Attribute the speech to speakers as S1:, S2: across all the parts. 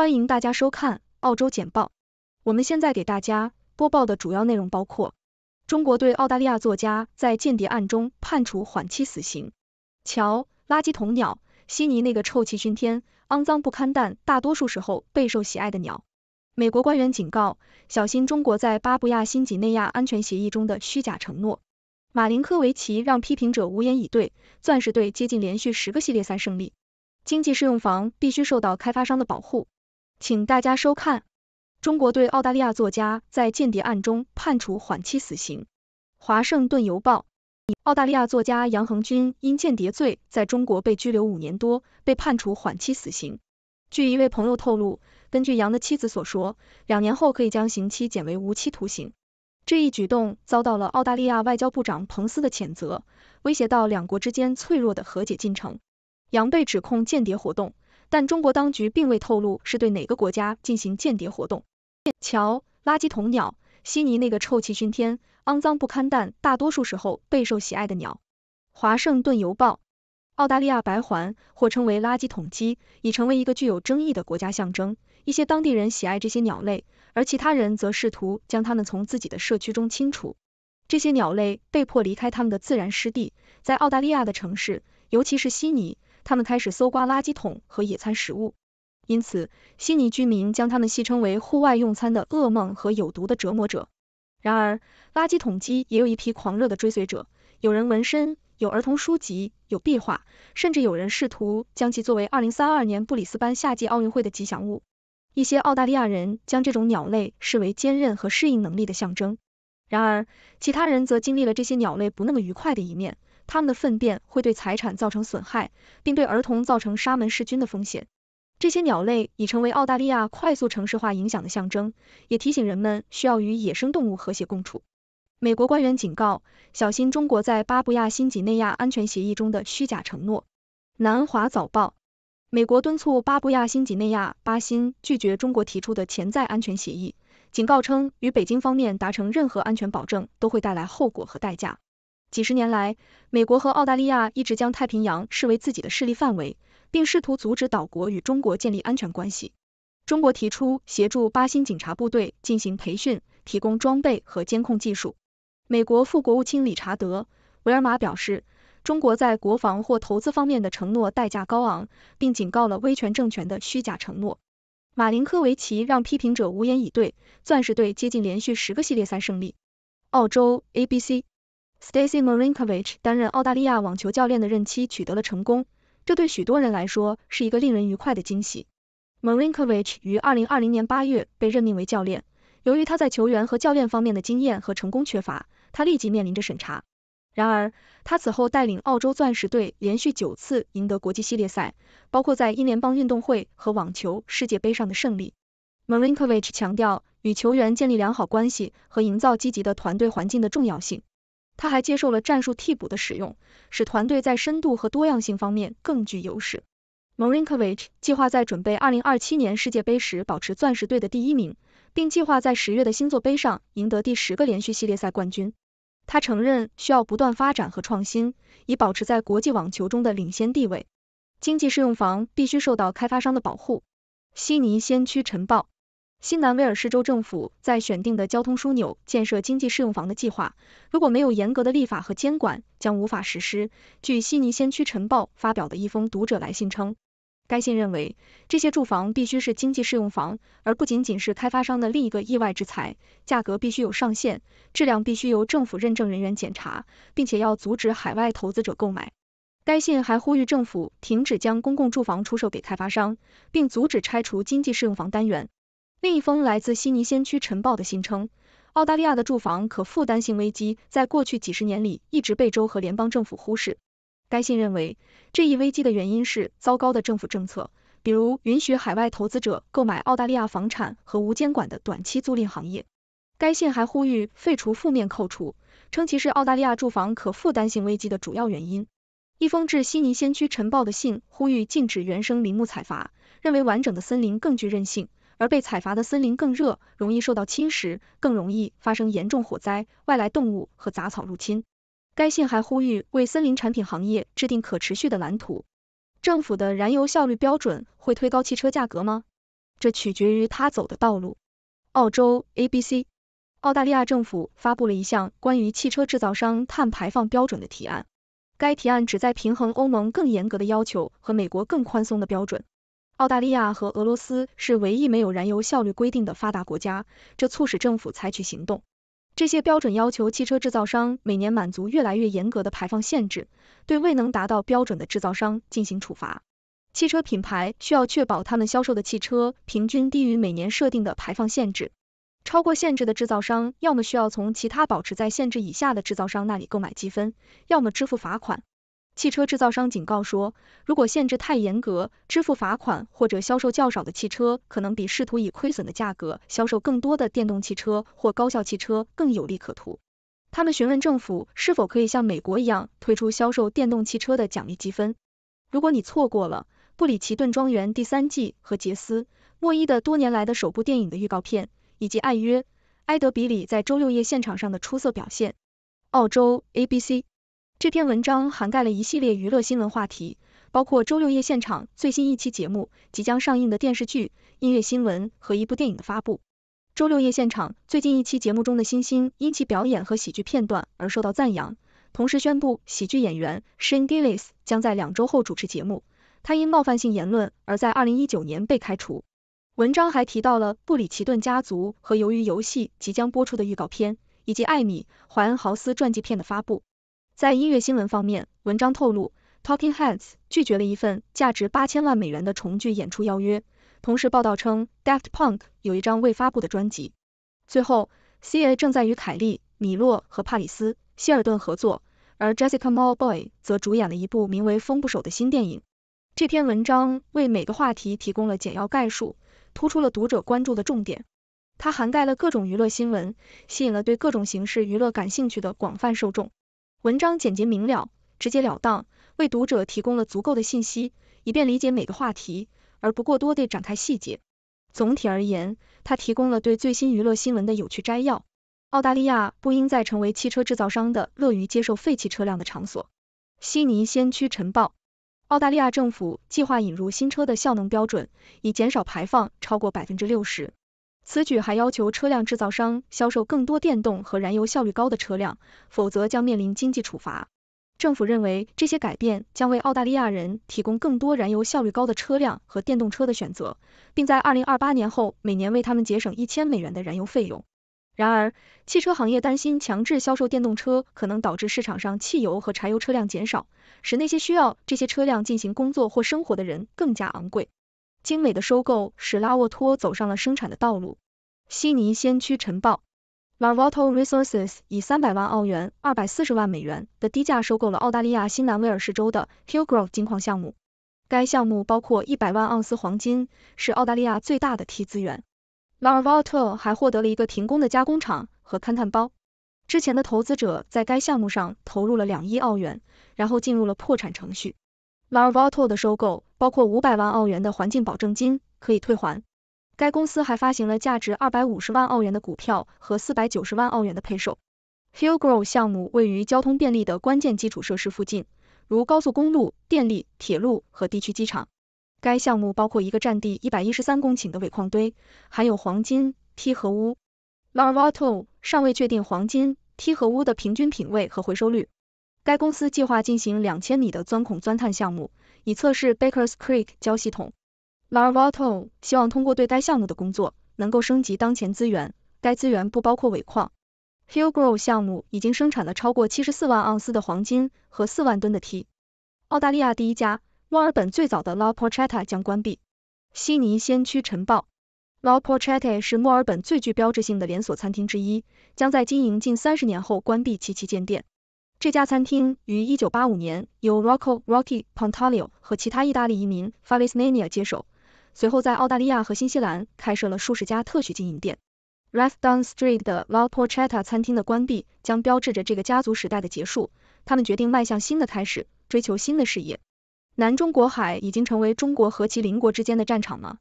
S1: 欢迎大家收看《澳洲简报》。我们现在给大家播报的主要内容包括：中国对澳大利亚作家在间谍案中判处缓期死刑；瞧，垃圾桶鸟，悉尼那个臭气熏天、肮脏不堪但大多数时候备受喜爱的鸟；美国官员警告，小心中国在巴布亚新几内亚安全协议中的虚假承诺；马林科维奇让批评者无言以对；钻石队接近连续十个系列赛胜利；经济适用房必须受到开发商的保护。请大家收看：中国对澳大利亚作家在间谍案中判处缓期死刑。华盛顿邮报，澳大利亚作家杨恒军因间谍罪在中国被拘留五年多，被判处缓期死刑。据一位朋友透露，根据杨的妻子所说，两年后可以将刑期减为无期徒刑。这一举动遭到了澳大利亚外交部长彭斯的谴责，威胁到两国之间脆弱的和解进程。杨被指控间谍活动。但中国当局并未透露是对哪个国家进行间谍活动。瞧，垃圾桶鸟，悉尼那个臭气熏天、肮脏不堪但大多数时候备受喜爱的鸟。华盛顿邮报，澳大利亚白环，或称为垃圾桶鸡，已成为一个具有争议的国家象征。一些当地人喜爱这些鸟类，而其他人则试图将它们从自己的社区中清除。这些鸟类被迫离开他们的自然湿地，在澳大利亚的城市，尤其是悉尼。他们开始搜刮垃圾桶和野餐食物，因此悉尼居民将他们戏称为“户外用餐的噩梦”和“有毒的折磨者”。然而，垃圾桶鸡也有一批狂热的追随者，有人纹身，有儿童书籍，有壁画，甚至有人试图将其作为二零三二年布里斯班夏季奥运会的吉祥物。一些澳大利亚人将这种鸟类视为坚韧和适应能力的象征，然而其他人则经历了这些鸟类不那么愉快的一面。它们的粪便会对财产造成损害，并对儿童造成沙门氏菌的风险。这些鸟类已成为澳大利亚快速城市化影响的象征，也提醒人们需要与野生动物和谐共处。美国官员警告，小心中国在巴布亚新几内亚安全协议中的虚假承诺。南华早报：美国敦促巴布亚新几内亚巴新拒绝中国提出的潜在安全协议，警告称，与北京方面达成任何安全保证都会带来后果和代价。几十年来，美国和澳大利亚一直将太平洋视为自己的势力范围，并试图阻止岛国与中国建立安全关系。中国提出协助巴新警察部队进行培训，提供装备和监控技术。美国副国务卿理查德·维尔马表示，中国在国防或投资方面的承诺代价高昂，并警告了威权政权的虚假承诺。马林科维奇让批评者无言以对。钻石队接近连续十个系列赛胜利。澳洲 ABC。Stacy Marinkovic 担任澳大利亚网球教练的任期取得了成功，这对许多人来说是一个令人愉快的惊喜。Marinkovic 于2020年8月被任命为教练，由于他在球员和教练方面的经验和成功缺乏，他立即面临着审查。然而，他此后带领澳洲钻石队连续九次赢得国际系列赛，包括在英联邦运动会和网球世界杯上的胜利。Marinkovic 强调与球员建立良好关系和营造积极的团队环境的重要性。他还接受了战术替补的使用，使团队在深度和多样性方面更具优势。Marinkovic 计划在准备2027年世界杯时保持钻石队的第一名，并计划在十月的星座杯上赢得第十个连续系列赛冠军。他承认需要不断发展和创新，以保持在国际网球中的领先地位。经济适用房必须受到开发商的保护。悉尼先驱晨报。新南威尔士州政府在选定的交通枢纽建设经济适用房的计划，如果没有严格的立法和监管，将无法实施。据悉尼先驱晨报发表的一封读者来信称，该信认为这些住房必须是经济适用房，而不仅仅是开发商的另一个意外之财。价格必须有上限，质量必须由政府认证人员检查，并且要阻止海外投资者购买。该信还呼吁政府停止将公共住房出售给开发商，并阻止拆除经济适用房单元。另一封来自悉尼先驱晨报的信称，澳大利亚的住房可负担性危机在过去几十年里一直被州和联邦政府忽视。该信认为，这一危机的原因是糟糕的政府政策，比如允许海外投资者购买澳大利亚房产和无监管的短期租赁行业。该信还呼吁废除负面扣除，称其是澳大利亚住房可负担性危机的主要原因。一封致悉尼先驱晨报的信呼吁禁止原生林木采伐，认为完整的森林更具韧性。而被采伐的森林更热，容易受到侵蚀，更容易发生严重火灾。外来动物和杂草入侵。该信还呼吁为森林产品行业制定可持续的蓝图。政府的燃油效率标准会推高汽车价格吗？这取决于他走的道路。澳洲 ABC，澳大利亚政府发布了一项关于汽车制造商碳排放标准的提案。该提案旨在平衡欧盟更严格的要求和美国更宽松的标准。澳大利亚和俄罗斯是唯一没有燃油效率规定的发达国家，这促使政府采取行动。这些标准要求汽车制造商每年满足越来越严格的排放限制，对未能达到标准的制造商进行处罚。汽车品牌需要确保他们销售的汽车平均低于每年设定的排放限制。超过限制的制造商要么需要从其他保持在限制以下的制造商那里购买积分，要么支付罚款。汽车制造商警告说，如果限制太严格，支付罚款或者销售较少的汽车，可能比试图以亏损的价格销售更多的电动汽车或高效汽车更有利可图。他们询问政府是否可以像美国一样推出销售电动汽车的奖励积分。如果你错过了《布里奇顿庄园》第三季和杰斯·莫伊的多年来的首部电影的预告片，以及艾约·埃德比里在周六夜现场上的出色表现，澳洲 ABC。这篇文章涵盖了一系列娱乐新闻话题，包括周六夜现场最新一期节目、即将上映的电视剧、音乐新闻和一部电影的发布。周六夜现场最近一期节目中的新星因其表演和喜剧片段而受到赞扬，同时宣布喜剧演员 Shane Gillis 将在两周后主持节目。他因冒犯性言论而在二零一九年被开除。文章还提到了布里奇顿家族和《由于游戏》即将播出的预告片，以及艾米·怀恩豪斯传记片的发布。在音乐新闻方面，文章透露 Talking Heads 拒绝了一份价值八千万美元的重聚演出邀约。同时，报道称 Daft Punk 有一张未发布的专辑。最后，C A 正在与凯莉、米洛和帕里斯·希尔顿合作，而 Jessica m a l b o y 则主演了一部名为《风不守》的新电影。这篇文章为每个话题提供了简要概述，突出了读者关注的重点。它涵盖了各种娱乐新闻，吸引了对各种形式娱乐感兴趣的广泛受众。文章简洁明了、直截了当，为读者提供了足够的信息，以便理解每个话题，而不过多地展开细节。总体而言，它提供了对最新娱乐新闻的有趣摘要。澳大利亚不应再成为汽车制造商的乐于接受废弃车辆的场所。悉尼先驱晨报：澳大利亚政府计划引入新车的效能标准，以减少排放超过百分之六十。此举还要求车辆制造商销售更多电动和燃油效率高的车辆，否则将面临经济处罚。政府认为这些改变将为澳大利亚人提供更多燃油效率高的车辆和电动车的选择，并在二零二八年后每年为他们节省一千美元的燃油费用。然而，汽车行业担心强制销售电动车可能导致市场上汽油和柴油车辆减少，使那些需要这些车辆进行工作或生活的人更加昂贵。精美的收购使拉沃托走上了生产的道路。悉尼先驱晨报 l a r v a t o Resources 以三百万澳元、二百四十万美元的低价收购了澳大利亚新南威尔士州的 h i l l Grove 金矿项目。该项目包括一百万盎司黄金，是澳大利亚最大的 T 资源。l a r v a t t o 还获得了一个停工的加工厂和勘探包。之前的投资者在该项目上投入了两亿澳元，然后进入了破产程序。Larvato 的收购包括五百万澳元的环境保证金，可以退还。该公司还发行了价值二百五十万澳元的股票和四百九十万澳元的配售。Hillgrove 项目位于交通便利的关键基础设施附近，如高速公路、电力、铁路和地区机场。该项目包括一个占地一百一十三公顷的尾矿堆，含有黄金、锑和钨。Larvato 尚未确定黄金、锑和钨的平均品位和回收率。该公司计划进行两千米的钻孔钻探项目，以测试 Baker's Creek 胶系统。Larvotto 希望通过对该项目的工作，能够升级当前资源，该资源不包括尾矿。Hillgrove 项目已经生产了超过七十四万盎司的黄金和四万吨的铁。澳大利亚第一家，墨尔本最早的 La Porteita 将关闭。悉尼先驱晨报，La Porteita 是墨尔本最具标志性的连锁餐厅之一，将在经营近三十年后关闭其旗舰店。这家餐厅于一九八五年由 Rocco Rocky Pontaleo 和其他意大利移民 Falesania 接手，随后在澳大利亚和新西兰开设了数十家特许经营店。Rathdown Street 的 La Portetta 餐厅的关闭将标志着这个家族时代的结束，他们决定迈向新的开始，追求新的事业。南中国海已经成为中国和其邻国之间的战场吗？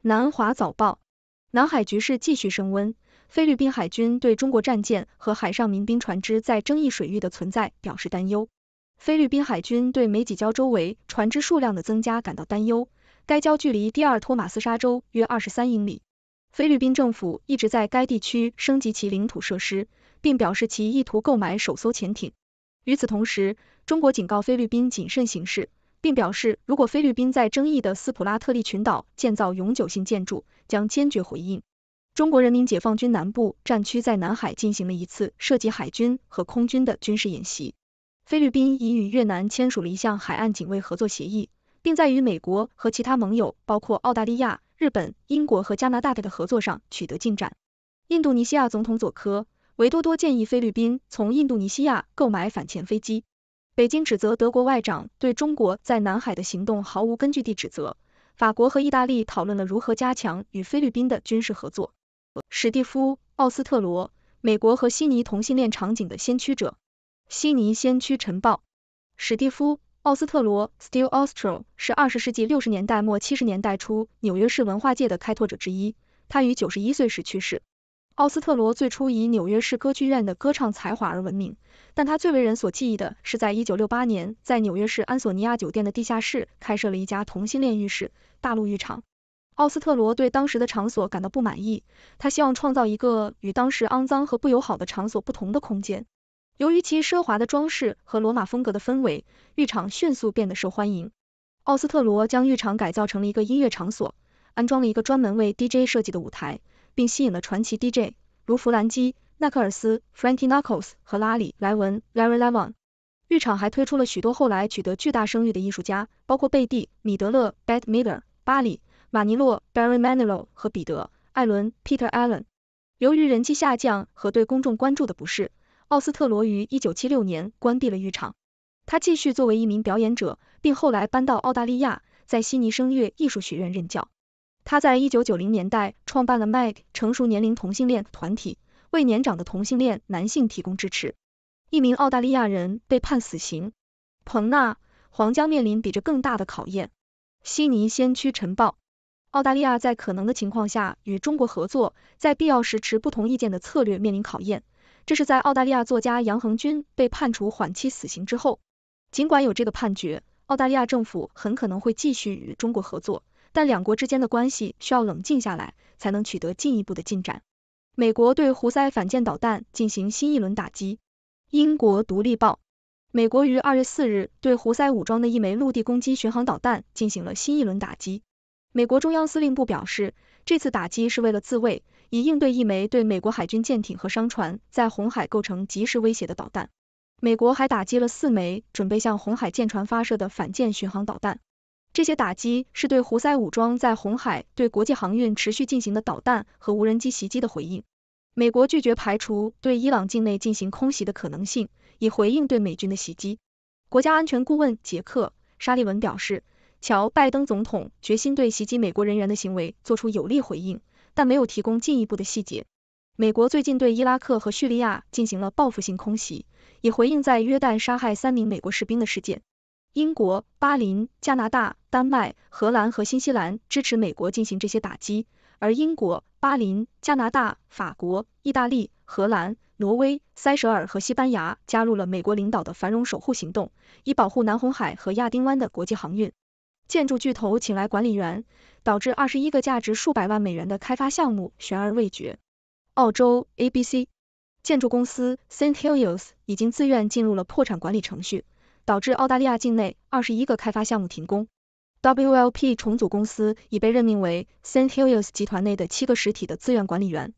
S1: 南华早报：南海局势继续升温。菲律宾海军对中国战舰和海上民兵船只在争议水域的存在表示担忧。菲律宾海军对美济礁周围船只数量的增加感到担忧。该礁距离第二托马斯沙洲约二十三英里。菲律宾政府一直在该地区升级其领土设施，并表示其意图购买首艘潜艇。与此同时，中国警告菲律宾谨慎行事，并表示如果菲律宾在争议的斯普拉特利群岛建造永久性建筑，将坚决回应。中国人民解放军南部战区在南海进行了一次涉及海军和空军的军事演习。菲律宾已与越南签署了一项海岸警卫合作协议，并在与美国和其他盟友，包括澳大利亚、日本、英国和加拿大的合作上取得进展。印度尼西亚总统佐科维多多建议菲律宾从印度尼西亚购买反潜飞机。北京指责德国外长对中国在南海的行动毫无根据地指责。法国和意大利讨论了如何加强与菲律宾的军事合作。史蒂夫·奥斯特罗，美国和悉尼同性恋场景的先驱者，《悉尼先驱晨报》。史蒂夫·奥斯特罗 （Steve Ostro） 是二十世纪六十年代末七十年代初纽约市文化界的开拓者之一。他于九十一岁时去世。奥斯特罗最初以纽约市歌剧院的歌唱才华而闻名，但他最为人所记忆的是，在一九六八年，在纽约市安索尼亚酒店的地下室开设了一家同性恋浴室——大陆浴场。奥斯特罗对当时的场所感到不满意，他希望创造一个与当时肮脏和不友好的场所不同的空间。由于其奢华的装饰和罗马风格的氛围，浴场迅速变得受欢迎。奥斯特罗将浴场改造成了一个音乐场所，安装了一个专门为 DJ 设计的舞台，并吸引了传奇 DJ 如弗兰基·纳克尔斯 （Frankie Knuckles） 和拉里·莱文 （Larry l e v o n 浴场还推出了许多后来取得巨大声誉的艺术家，包括贝蒂·米德勒 b e t t Medler）、巴里。马尼洛 （Barry Manilow） 和彼得·艾伦 （Peter Allen）。由于人气下降和对公众关注的不适，奥斯特罗于一九七六年关闭了浴场。他继续作为一名表演者，并后来搬到澳大利亚，在悉尼声乐艺术学院任教。他在一九九零年代创办了 “Mag” 成熟年龄同性恋团体，为年长的同性恋男性提供支持。一名澳大利亚人被判死刑。彭纳，黄将面临比这更大的考验。悉尼先驱晨报。澳大利亚在可能的情况下与中国合作，在必要时持不同意见的策略面临考验。这是在澳大利亚作家杨恒军被判处缓期死刑之后。尽管有这个判决，澳大利亚政府很可能会继续与中国合作，但两国之间的关系需要冷静下来，才能取得进一步的进展。美国对胡塞反舰导弹进行新一轮打击。英国《独立报》：美国于二月四日对胡塞武装的一枚陆地攻击巡航导弹进行了新一轮打击。美国中央司令部表示，这次打击是为了自卫，以应对一枚对美国海军舰艇和商船在红海构成即时威胁的导弹。美国还打击了四枚准备向红海舰船发射的反舰巡航导弹。这些打击是对胡塞武装在红海对国际航运持续进行的导弹和无人机袭击的回应。美国拒绝排除对伊朗境内进行空袭的可能性，以回应对美军的袭击。国家安全顾问杰克·沙利文表示。乔·拜登总统决心对袭击美国人员的行为做出有力回应，但没有提供进一步的细节。美国最近对伊拉克和叙利亚进行了报复性空袭，以回应在约旦杀害三名美国士兵的事件。英国、巴林、加拿大、丹麦、荷兰和新西兰支持美国进行这些打击，而英国、巴林、加拿大、法国、意大利、荷兰、挪威、塞舌尔和西班牙加入了美国领导的繁荣守护行动，以保护南红海和亚丁湾的国际航运。建筑巨头请来管理员，导致二十一个价值数百万美元的开发项目悬而未决。澳洲 ABC 建筑公司 s t h i l i o s 已经自愿进入了破产管理程序，导致澳大利亚境内二十一个开发项目停工。WLP 重组公司已被任命为 s t h i l i o s 集团内的七个实体的自愿管理员。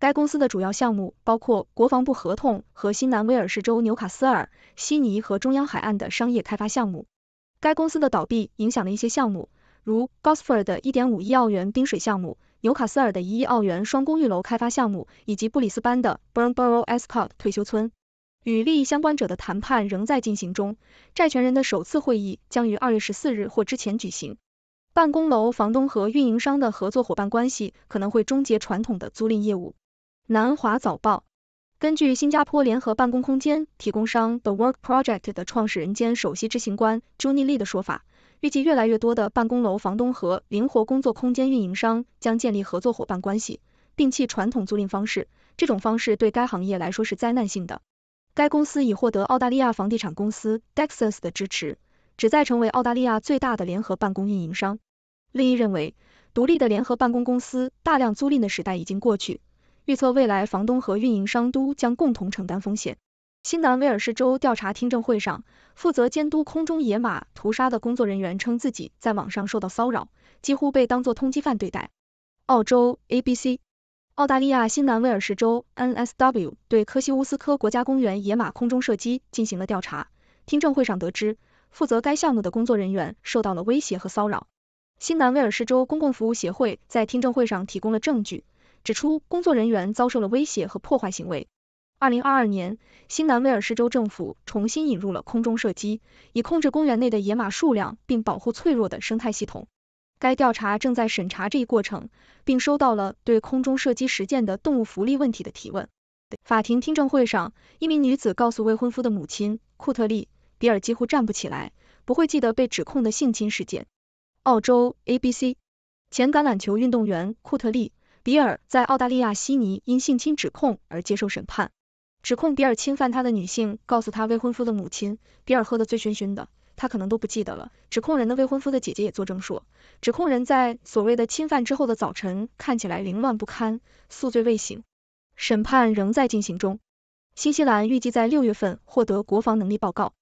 S1: 该公司的主要项目包括国防部合同和新南威尔士州纽卡斯尔、悉尼和中央海岸的商业开发项目。该公司的倒闭影响了一些项目，如 Gosford 的1.5亿澳元冰水项目、纽卡斯尔的一亿澳元双公寓楼开发项目，以及布里斯班的 Burnboro Escott 退休村。与利益相关者的谈判仍在进行中，债权人的首次会议将于二月十四日或之前举行。办公楼房东和运营商的合作伙伴关系可能会终结传统的租赁业务。南华早报。根据新加坡联合办公空间提供商 The Work Project 的创始人兼首席执行官 Junie Lee 的说法，预计越来越多的办公楼房东和灵活工作空间运营商将建立合作伙伴关系，摒弃传统租赁方式。这种方式对该行业来说是灾难性的。该公司已获得澳大利亚房地产公司 Dexus 的支持，旨在成为澳大利亚最大的联合办公运营商。Lee 认为，独立的联合办公公司大量租赁的时代已经过去。预测未来，房东和运营商都将共同承担风险。新南威尔士州调查听证会上，负责监督空中野马屠杀的工作人员称自己在网上受到骚扰，几乎被当作通缉犯对待。澳洲 ABC，澳大利亚新南威尔士州 NSW 对科西乌斯科国家公园野马空中射击进行了调查。听证会上得知，负责该项目的工作人员受到了威胁和骚扰。新南威尔士州公共服务协会在听证会上提供了证据。指出工作人员遭受了威胁和破坏行为。二零二二年，新南威尔士州政府重新引入了空中射击，以控制公园内的野马数量并保护脆弱的生态系统。该调查正在审查这一过程，并收到了对空中射击实践的动物福利问题的提问。法庭听证会上，一名女子告诉未婚夫的母亲库特利，比尔几乎站不起来，不会记得被指控的性侵事件。澳洲 ABC 前橄榄球运动员库特利。比尔在澳大利亚悉尼因性侵指控而接受审判，指控比尔侵犯他的女性告诉他未婚夫的母亲，比尔喝得醉醺醺的，他可能都不记得了。指控人的未婚夫的姐姐也作证说，指控人在所谓的侵犯之后的早晨看起来凌乱不堪，宿醉未醒。审判仍在进行中。新西兰预计在六月份获得国防能力报告。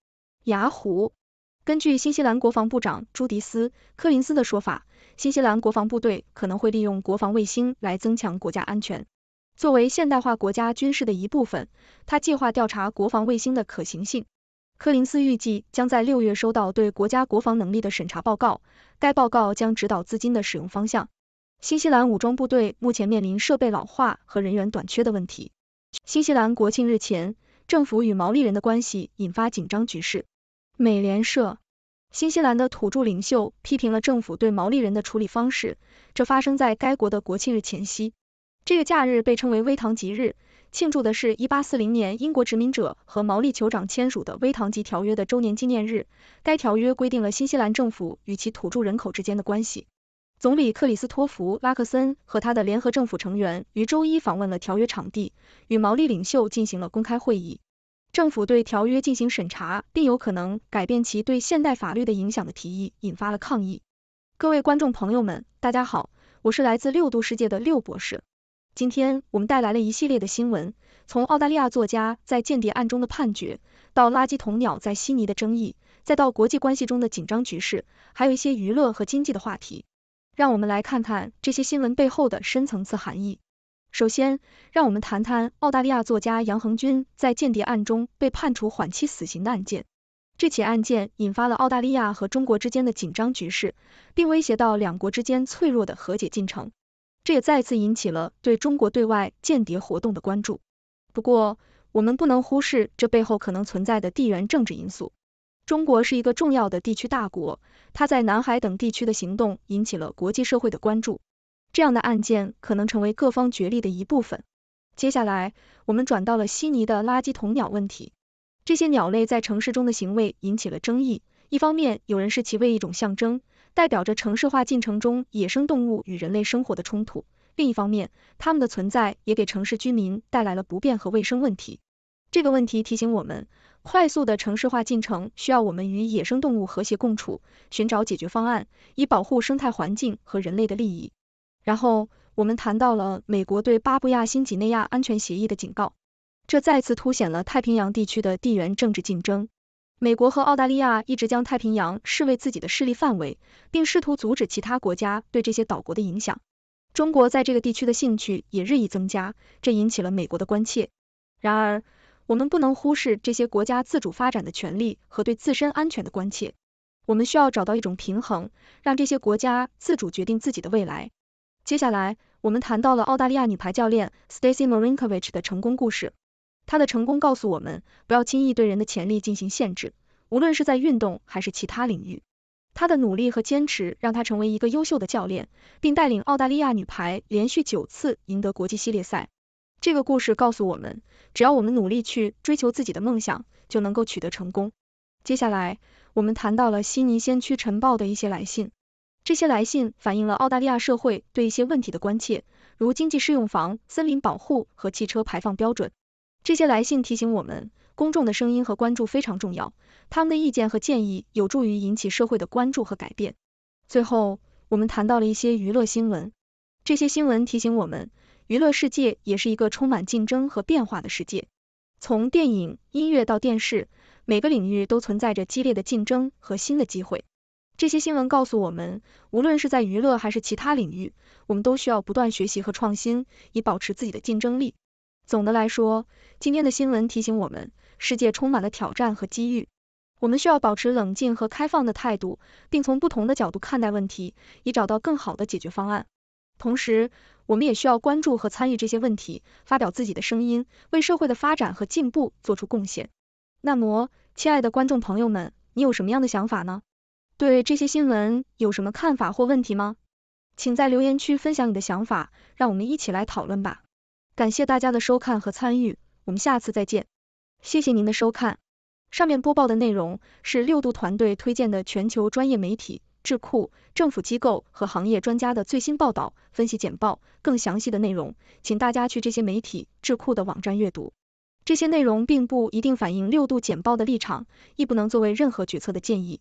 S1: 雅虎，根据新西兰国防部长朱迪斯·柯林斯的说法。新西兰国防部队可能会利用国防卫星来增强国家安全。作为现代化国家军事的一部分，他计划调查国防卫星的可行性。柯林斯预计将在六月收到对国家国防能力的审查报告，该报告将指导资金的使用方向。新西兰武装部队目前面临设备老化和人员短缺的问题。新西兰国庆日前，政府与毛利人的关系引发紧张局势。美联社。新西兰的土著领袖批评了政府对毛利人的处理方式，这发生在该国的国庆日前夕。这个假日被称为微唐吉日，庆祝的是一八四零年英国殖民者和毛利酋长签署的微唐吉条约的周年纪念日。该条约规定了新西兰政府与其土著人口之间的关系。总理克里斯托弗·拉克森和他的联合政府成员于周一访问了条约场地，与毛利领袖进行了公开会议。政府对条约进行审查，并有可能改变其对现代法律的影响的提议引发了抗议。各位观众朋友们，大家好，我是来自六度世界的六博士。今天我们带来了一系列的新闻，从澳大利亚作家在间谍案中的判决，到垃圾桶鸟在悉尼的争议，再到国际关系中的紧张局势，还有一些娱乐和经济的话题。让我们来看看这些新闻背后的深层次含义。首先，让我们谈谈澳大利亚作家杨恒军在间谍案中被判处缓期死刑的案件。这起案件引发了澳大利亚和中国之间的紧张局势，并威胁到两国之间脆弱的和解进程。这也再次引起了对中国对外间谍活动的关注。不过，我们不能忽视这背后可能存在的地缘政治因素。中国是一个重要的地区大国，它在南海等地区的行动引起了国际社会的关注。这样的案件可能成为各方角力的一部分。接下来，我们转到了悉尼的垃圾桶鸟问题。这些鸟类在城市中的行为引起了争议。一方面，有人视其为一种象征，代表着城市化进程中野生动物与人类生活的冲突；另一方面，它们的存在也给城市居民带来了不便和卫生问题。这个问题提醒我们，快速的城市化进程需要我们与野生动物和谐共处，寻找解决方案，以保护生态环境和人类的利益。然后我们谈到了美国对巴布亚新几内亚安全协议的警告，这再次凸显了太平洋地区的地缘政治竞争。美国和澳大利亚一直将太平洋视为自己的势力范围，并试图阻止其他国家对这些岛国的影响。中国在这个地区的兴趣也日益增加，这引起了美国的关切。然而，我们不能忽视这些国家自主发展的权利和对自身安全的关切。我们需要找到一种平衡，让这些国家自主决定自己的未来。接下来，我们谈到了澳大利亚女排教练 Stacy Marinovic k 的成功故事。她的成功告诉我们，不要轻易对人的潜力进行限制，无论是在运动还是其他领域。她的努力和坚持让她成为一个优秀的教练，并带领澳大利亚女排连续九次赢得国际系列赛。这个故事告诉我们，只要我们努力去追求自己的梦想，就能够取得成功。接下来，我们谈到了悉尼先驱晨报的一些来信。这些来信反映了澳大利亚社会对一些问题的关切，如经济适用房、森林保护和汽车排放标准。这些来信提醒我们，公众的声音和关注非常重要，他们的意见和建议有助于引起社会的关注和改变。最后，我们谈到了一些娱乐新闻，这些新闻提醒我们，娱乐世界也是一个充满竞争和变化的世界。从电影、音乐到电视，每个领域都存在着激烈的竞争和新的机会。这些新闻告诉我们，无论是在娱乐还是其他领域，我们都需要不断学习和创新，以保持自己的竞争力。总的来说，今天的新闻提醒我们，世界充满了挑战和机遇。我们需要保持冷静和开放的态度，并从不同的角度看待问题，以找到更好的解决方案。同时，我们也需要关注和参与这些问题，发表自己的声音，为社会的发展和进步做出贡献。那么，亲爱的观众朋友们，你有什么样的想法呢？对这些新闻有什么看法或问题吗？请在留言区分享你的想法，让我们一起来讨论吧。感谢大家的收看和参与，我们下次再见。谢谢您的收看。上面播报的内容是六度团队推荐的全球专业媒体、智库、政府机构和行业专家的最新报道、分析简报。更详细的内容，请大家去这些媒体、智库的网站阅读。这些内容并不一定反映六度简报的立场，亦不能作为任何决策的建议。